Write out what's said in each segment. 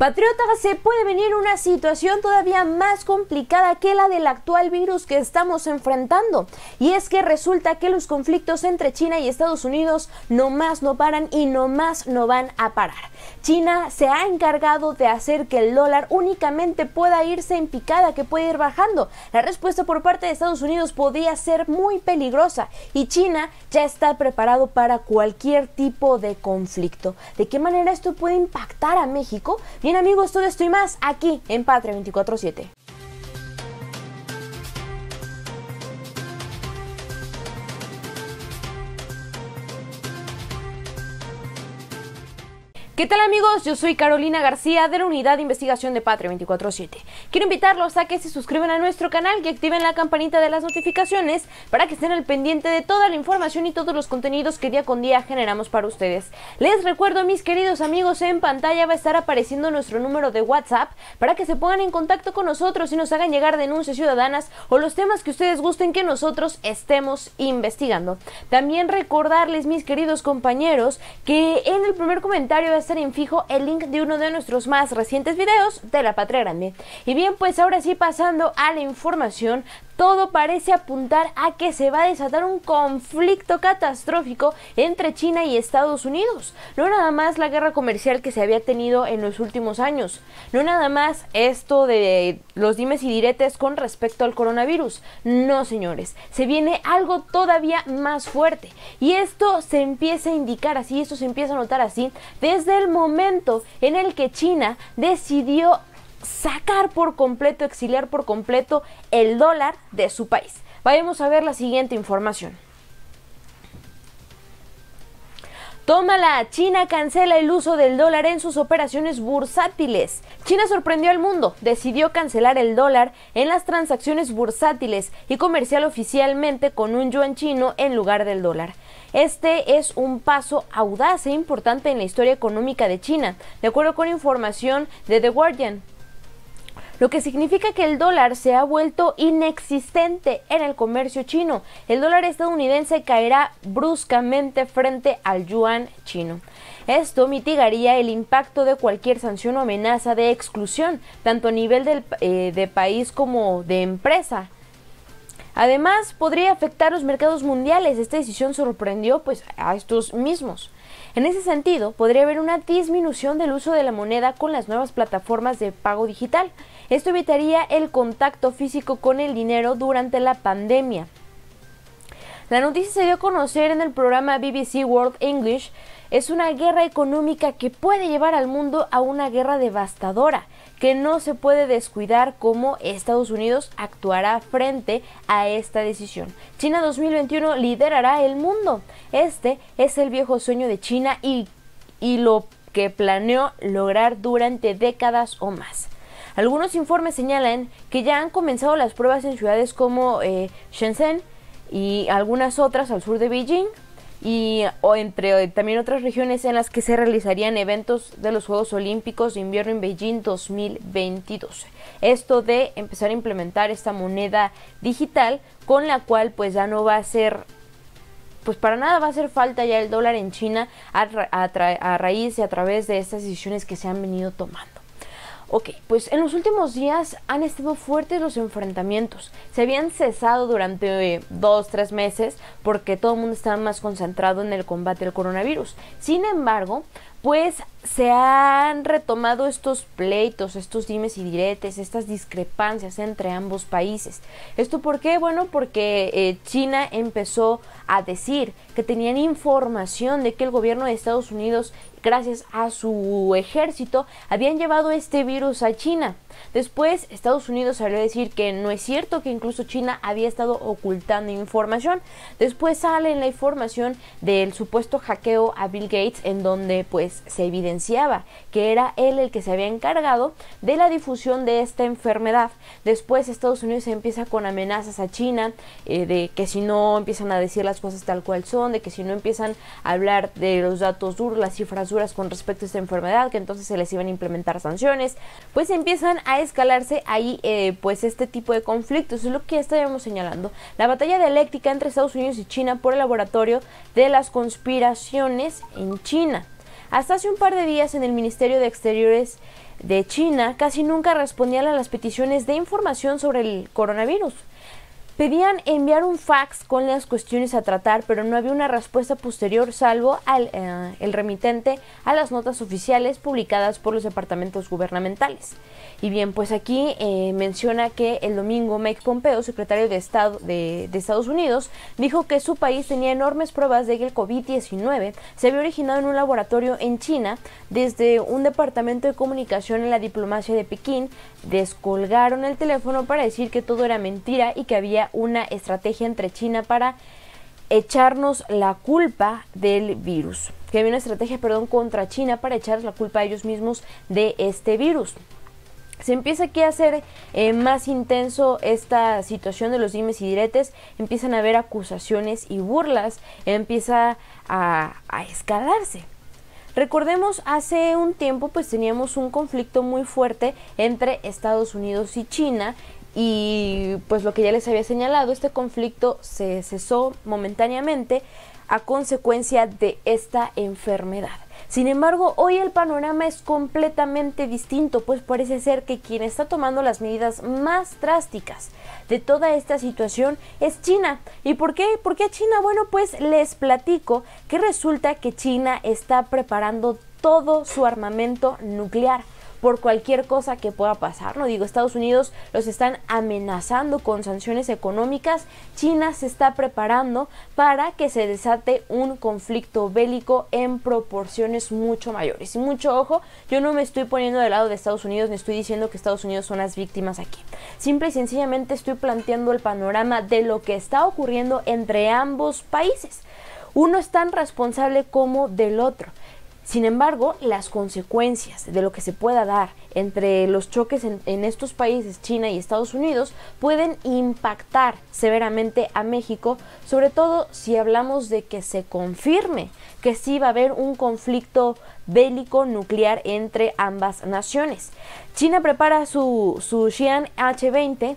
Patriotas, se puede venir una situación todavía más complicada que la del actual virus que estamos enfrentando. Y es que resulta que los conflictos entre China y Estados Unidos no más no paran y no más no van a parar. China se ha encargado de hacer que el dólar únicamente pueda irse en picada, que puede ir bajando. La respuesta por parte de Estados Unidos podría ser muy peligrosa y China ya está preparado para cualquier tipo de conflicto. ¿De qué manera esto puede impactar a México? Bien amigos, todo esto y más aquí en Patria 24-7. ¿Qué tal amigos? Yo soy Carolina García de la Unidad de Investigación de Patria 24-7. Quiero invitarlos a que se suscriban a nuestro canal y activen la campanita de las notificaciones para que estén al pendiente de toda la información y todos los contenidos que día con día generamos para ustedes. Les recuerdo mis queridos amigos, en pantalla va a estar apareciendo nuestro número de WhatsApp para que se pongan en contacto con nosotros y nos hagan llegar denuncias ciudadanas o los temas que ustedes gusten que nosotros estemos investigando. También recordarles mis queridos compañeros que en el primer comentario de en fijo el link de uno de nuestros más recientes videos de La Patria Grande. Y bien, pues ahora sí pasando a la información, todo parece apuntar a que se va a desatar un conflicto catastrófico entre China y Estados Unidos. No nada más la guerra comercial que se había tenido en los últimos años, no nada más esto de los dimes y diretes con respecto al coronavirus. No, señores, se viene algo todavía más fuerte y esto se empieza a indicar así, esto se empieza a notar así desde el momento en el que China decidió sacar por completo, exiliar por completo el dólar de su país. Vayamos a ver la siguiente información. Tómala, China cancela el uso del dólar en sus operaciones bursátiles. China sorprendió al mundo, decidió cancelar el dólar en las transacciones bursátiles y comercial oficialmente con un yuan chino en lugar del dólar. Este es un paso audaz e importante en la historia económica de China, de acuerdo con información de The Guardian lo que significa que el dólar se ha vuelto inexistente en el comercio chino. El dólar estadounidense caerá bruscamente frente al yuan chino. Esto mitigaría el impacto de cualquier sanción o amenaza de exclusión, tanto a nivel eh, de país como de empresa. Además, podría afectar los mercados mundiales. Esta decisión sorprendió pues, a estos mismos. En ese sentido, podría haber una disminución del uso de la moneda con las nuevas plataformas de pago digital. Esto evitaría el contacto físico con el dinero durante la pandemia. La noticia se dio a conocer en el programa BBC World English. Es una guerra económica que puede llevar al mundo a una guerra devastadora, que no se puede descuidar cómo Estados Unidos actuará frente a esta decisión. China 2021 liderará el mundo. Este es el viejo sueño de China y, lo que planeó lograr durante décadas o más. Algunos informes señalan que ya han comenzado las pruebas en ciudades como eh, Shenzhen, y algunas otras al sur de Beijing y o entre eh, también otras regiones en las que se realizarían eventos de los Juegos Olímpicos de Invierno en Beijing 2022. Esto de empezar a implementar esta moneda digital con la cual pues ya no va a ser pues para nada va a hacer falta ya el dólar en China a, a raíz y a través de estas decisiones que se han venido tomando. Ok, pues en los últimos días han estado fuertes los enfrentamientos. Se habían cesado durante eh, dos, tres meses porque todo el mundo estaba más concentrado en el combate al coronavirus. Sin embargo, pues se han retomado estos pleitos, estos dimes y diretes, estas discrepancias entre ambos países. ¿Esto por qué? Bueno, porque eh, China empezó a decir que tenían información de que el gobierno de Estados Unidos, gracias a su ejército, habían llevado este virus a China. Después, Estados Unidos salió a decir que no es cierto, que incluso China había estado ocultando información. Después sale la información del supuesto hackeo a Bill Gates en donde pues se evidenciaba que era él el que se había encargado de la difusión de esta enfermedad. Después Estados Unidos empieza con amenazas a China eh, de que si no empiezan a decir las cosas tal cual son, de que si no empiezan a hablar de los datos duros, las cifras duras con respecto a esta enfermedad, que entonces se les iban a implementar sanciones, pues empiezan a escalarse ahí eh, pues este tipo de conflictos, es lo que ya estábamos señalando. La batalla dialéctica entre Estados Unidos y China por el laboratorio de las conspiraciones en China. Hasta hace un par de días en el Ministerio de Exteriores de China casi nunca respondían a las peticiones de información sobre el coronavirus. Pedían enviar un fax con las cuestiones a tratar, pero no había una respuesta posterior salvo al eh, el remitente a las notas oficiales publicadas por los departamentos gubernamentales. Y bien, pues aquí eh, menciona que el domingo Mike Pompeo, secretario de Estado de, Estados Unidos, dijo que su país tenía enormes pruebas de que el COVID-19 se había originado en un laboratorio en China desde un departamento de comunicación en la diplomacia de Pekín. Descolgaron el teléfono para decir que todo era mentira y que había una estrategia entre China para echarnos la culpa del virus. Que había una estrategia, perdón, contra China para echar la culpa a ellos mismos de este virus. Se empieza aquí a hacer eh, más intenso esta situación de los dimes y diretes, empiezan a haber acusaciones y burlas, empieza a, a escalarse. Recordemos, hace un tiempo pues teníamos un conflicto muy fuerte entre Estados Unidos y China y pues lo que ya les había señalado, este conflicto se cesó momentáneamente a consecuencia de esta enfermedad. Sin embargo, hoy el panorama es completamente distinto, pues parece ser que quien está tomando las medidas más drásticas de toda esta situación es China. ¿Y por qué? ¿Por qué China? Bueno, pues les platico que resulta que China está preparando todo su armamento nuclear por cualquier cosa que pueda pasar. No digo, Estados Unidos los están amenazando con sanciones económicas. China se está preparando para que se desate un conflicto bélico en proporciones mucho mayores. Y mucho ojo, yo no me estoy poniendo del lado de Estados Unidos ni estoy diciendo que Estados Unidos son las víctimas aquí. Simple y sencillamente estoy planteando el panorama de lo que está ocurriendo entre ambos países. Uno es tan responsable como del otro. Sin embargo, las consecuencias de lo que se pueda dar entre los choques en, estos países, China y Estados Unidos, pueden impactar severamente a México, sobre todo si hablamos de que se confirme que sí va a haber un conflicto bélico nuclear entre ambas naciones. China prepara su, su Xi'an H-20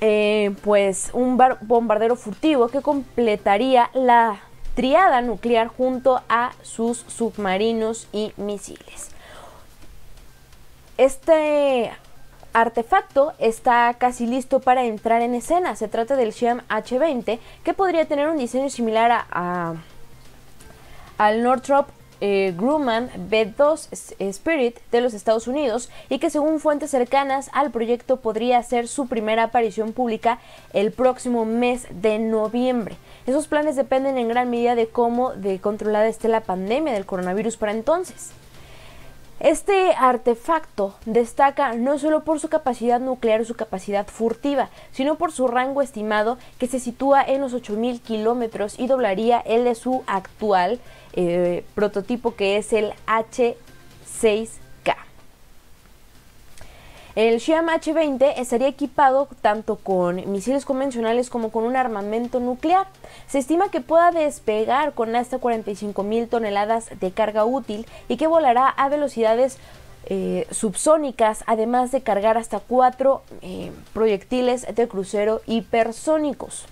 eh, pues un bombardero furtivo que completaría la triada nuclear junto a sus submarinos y misiles. Este artefacto está casi listo para entrar en escena. Se trata del Xiam H-20 que podría tener un diseño similar al Northrop eh, Grumman B2 Spirit de los Estados Unidos y que según fuentes cercanas al proyecto podría ser su primera aparición pública el próximo mes de noviembre. Esos planes dependen en gran medida de cómo de controlada esté la pandemia del coronavirus para entonces. Este artefacto destaca no solo por su capacidad nuclear o su capacidad furtiva, sino por su rango estimado que se sitúa en los 8.000 kilómetros y doblaría el de su actual eh, prototipo que es el H6 el Xiama H-20 estaría equipado tanto con misiles convencionales como con un armamento nuclear. Se estima que pueda despegar con hasta 45 mil toneladas de carga útil y que volará a velocidades eh, subsónicas, además de cargar hasta cuatro eh, proyectiles de crucero hipersónicos.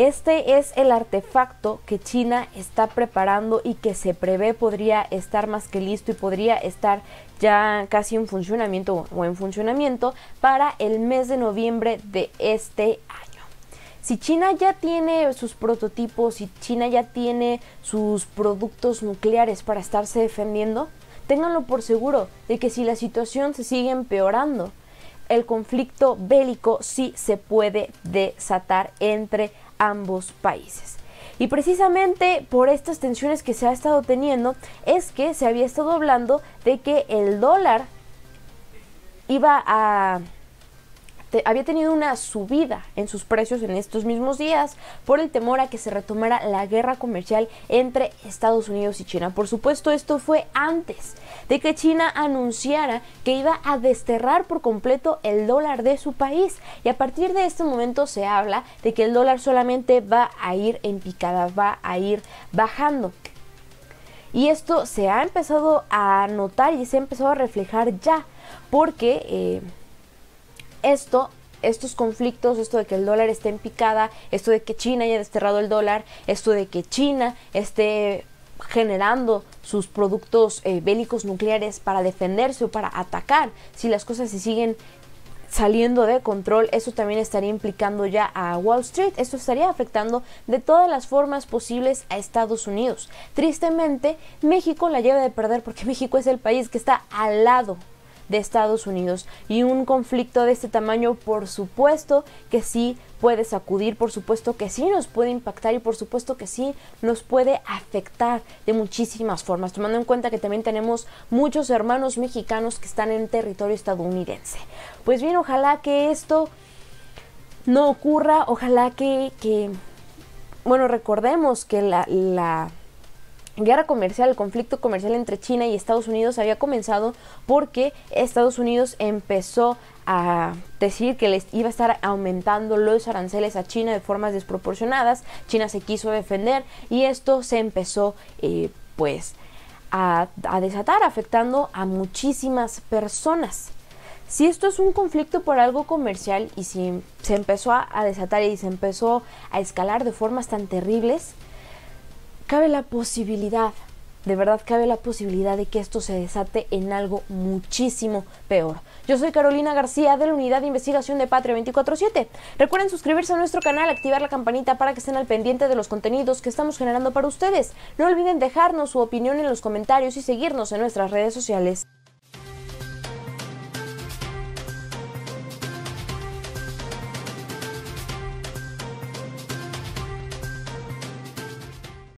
Este es el artefacto que China está preparando y que se prevé podría estar más que listo y podría estar ya casi en funcionamiento o en funcionamiento para el mes de noviembre de este año. Si China ya tiene sus prototipos, y China ya tiene sus productos nucleares para estarse defendiendo, ténganlo por seguro de que si la situación se sigue empeorando, el conflicto bélico sí se puede desatar entre ambos países. Y precisamente por estas tensiones que se ha estado teniendo es que se había estado hablando de que el dólar iba a había tenido una subida en sus precios en estos mismos días por el temor a que se retomara la guerra comercial entre Estados Unidos y China. Por supuesto, esto fue antes de que China anunciara que iba a desterrar por completo el dólar de su país. Y a partir de este momento se habla de que el dólar solamente va a ir en picada, va a ir bajando. Y esto se ha empezado a notar y se ha empezado a reflejar ya, porque... Eh, esto estos conflictos, esto de que el dólar esté en picada, esto de que China haya desterrado el dólar, esto de que China esté generando sus productos eh, bélicos nucleares para defenderse o para atacar, si las cosas se siguen saliendo de control, eso también estaría implicando ya a Wall Street, esto estaría afectando de todas las formas posibles a Estados Unidos. Tristemente, México la lleva de perder porque México es el país que está al lado de Estados Unidos. Y un conflicto de este tamaño, por supuesto que sí puede sacudir, por supuesto que sí nos puede impactar y por supuesto que sí nos puede afectar de muchísimas formas, tomando en cuenta que también tenemos muchos hermanos mexicanos que están en territorio estadounidense. Pues bien, ojalá que esto no ocurra, ojalá que, bueno, recordemos que la guerra comercial, el conflicto comercial entre China y Estados Unidos había comenzado porque Estados Unidos empezó a decir que les iba a estar aumentando los aranceles a China de formas desproporcionadas. China se quiso defender y esto se empezó eh, pues a, a desatar afectando a muchísimas personas si esto es un conflicto por algo comercial y si se empezó a, desatar y se empezó a escalar de formas tan terribles, cabe la posibilidad, de verdad cabe la posibilidad de que esto se desate en algo muchísimo peor. Yo soy Carolina García de la Unidad de Investigación de Patria 24-7. Recuerden suscribirse a nuestro canal, activar la campanita para que estén al pendiente de los contenidos que estamos generando para ustedes. No olviden dejarnos su opinión en los comentarios y seguirnos en nuestras redes sociales.